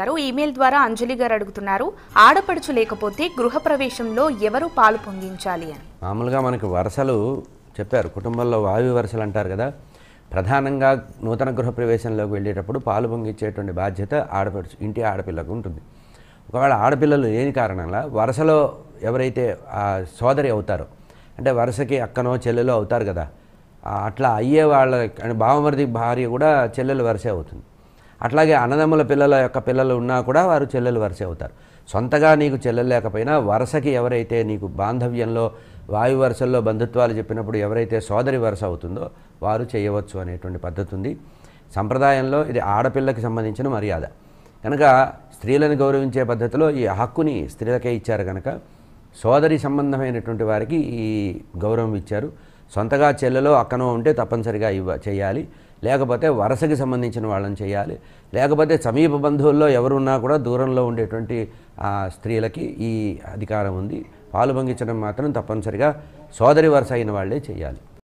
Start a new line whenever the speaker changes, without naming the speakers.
గారు ఈమెయిల్ ద్వారా అంజలి గారు అడుగుతున్నారు ఆడపడుచు లేకపోతే గృహప్రవేశంలో ఎవరు పాలు పొందించాలి అని మామూలుగా మనకి వరుసలు చెప్పారు కుటుంబంలో వావి వరుసలు అంటారు కదా ప్రధానంగా నూతన గృహప్రవేశంలోకి వెళ్ళేటప్పుడు పాలు పొంగించేటువంటి బాధ్యత ఆడపడుచు ఇంటి ఆడపిల్లకు ఉంటుంది ఒకవేళ ఆడపిల్లలు లేని కారణంగా వరుసలో ఎవరైతే సోదరి అవుతారో అంటే వరుసకి అక్కనో చెల్లెలో అవుతారు కదా అట్లా అయ్యే వాళ్ళ భావమరిది భార్య కూడా చెల్లెలు వరుసే అవుతుంది అట్లాగే అన్నదమ్ముల పిల్లల యొక్క పిల్లలు ఉన్నా కూడా వారు చెల్లెలు వరుస అవుతారు సొంతగా నీకు చెల్లెలు లేకపోయినా వరుసకి ఎవరైతే నీకు బాంధవ్యంలో వాయు వరుసల్లో బంధుత్వాలు చెప్పినప్పుడు ఎవరైతే సోదరి వరుస అవుతుందో వారు చేయవచ్చు అనేటువంటి పద్ధతి ఉంది సంప్రదాయంలో ఇది ఆడపిల్లకి సంబంధించిన మర్యాద కనుక స్త్రీలను గౌరవించే పద్ధతిలో ఈ హక్కుని స్త్రీలకే ఇచ్చారు కనుక సోదరి సంబంధమైనటువంటి వారికి ఈ గౌరవం ఇచ్చారు సొంతగా చెల్లెలో అక్కనో ఉంటే తప్పనిసరిగా ఇవ్వ చేయాలి లేకపోతే వరసకి సంబంధించిన వాళ్ళని చేయాలి లేకపోతే సమీప బంధువుల్లో ఎవరున్నా కూడా దూరంలో ఉండేటువంటి స్త్రీలకి ఈ అధికారం ఉంది పాలు పంగించడం మాత్రం తప్పనిసరిగా సోదరి వరుస అయిన వాళ్ళే చేయాలి